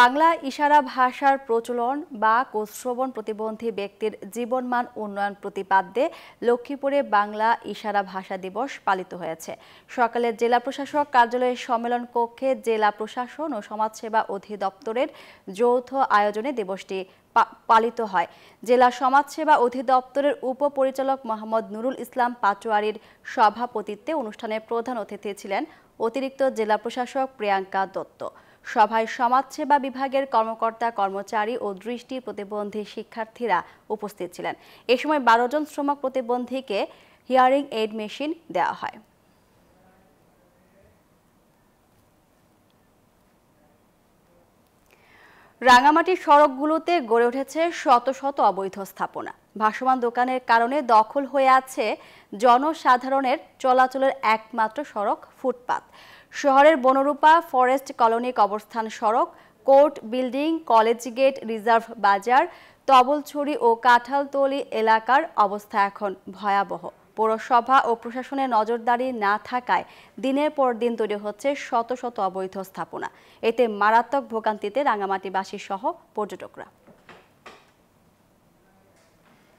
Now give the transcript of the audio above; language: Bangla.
বাংলা ইশারা ভাষার প্রচলন বা কোশ্রবণ প্রতিবন্ধী ব্যক্তির জীবনমান উন্নয়ন প্রতিপাদ্যে লক্ষ্মীপুরে বাংলা ইশারা ভাষা দিবস পালিত হয়েছে সকালে জেলা প্রশাসক কার্যালয়ের সম্মেলন কক্ষে জেলা প্রশাসন ও সমাজসেবা অধিদপ্তরের যৌথ আয়োজনে দিবসটি পালিত হয় জেলা সমাজসেবা অধিদপ্তরের উপপরিচালক মোহাম্মদ নুরুল ইসলাম পাচোয়ারির সভাপতিত্বে অনুষ্ঠানে প্রধান অতিথি ছিলেন অতিরিক্ত জেলা প্রশাসক প্রিয়াঙ্কা দত্ত সভায় সমাজসেবা বিভাগের কর্মকর্তা কর্মচারী ও দৃষ্টি প্রতিবন্ধী শিক্ষার্থীরা উপস্থিত ছিলেন এ সময় বারো জন শ্রমক প্রতিবন্ধীকে হিয়ারিং এইড মেশিন দেওয়া হয় রাঙামাটির সড়কগুলোতে গড়ে উঠেছে শত শত অবৈধ স্থাপনা ভাসমান দোকানের কারণে দখল হয়ে আছে জনসাধারণের চলাচলের একমাত্র সড়ক ফুটপাত শহরের বনরূপা ফরেস্ট কলোনি কবরস্থান সড়ক court building college gate reserve বাজার তবলছড়ি ও কাঁঠালতলি এলাকার অবস্থা এখন ভয়াবহ পৌরসভা ও প্রশাসনের নজরদারি না থাকায় দিনের পর দিন তৈরি হচ্ছে শত শত অবৈধ স্থাপনা এতে মারাত্মক ভোগান্তিতে রাঙামাটিবাসী সহ পর্যটকরা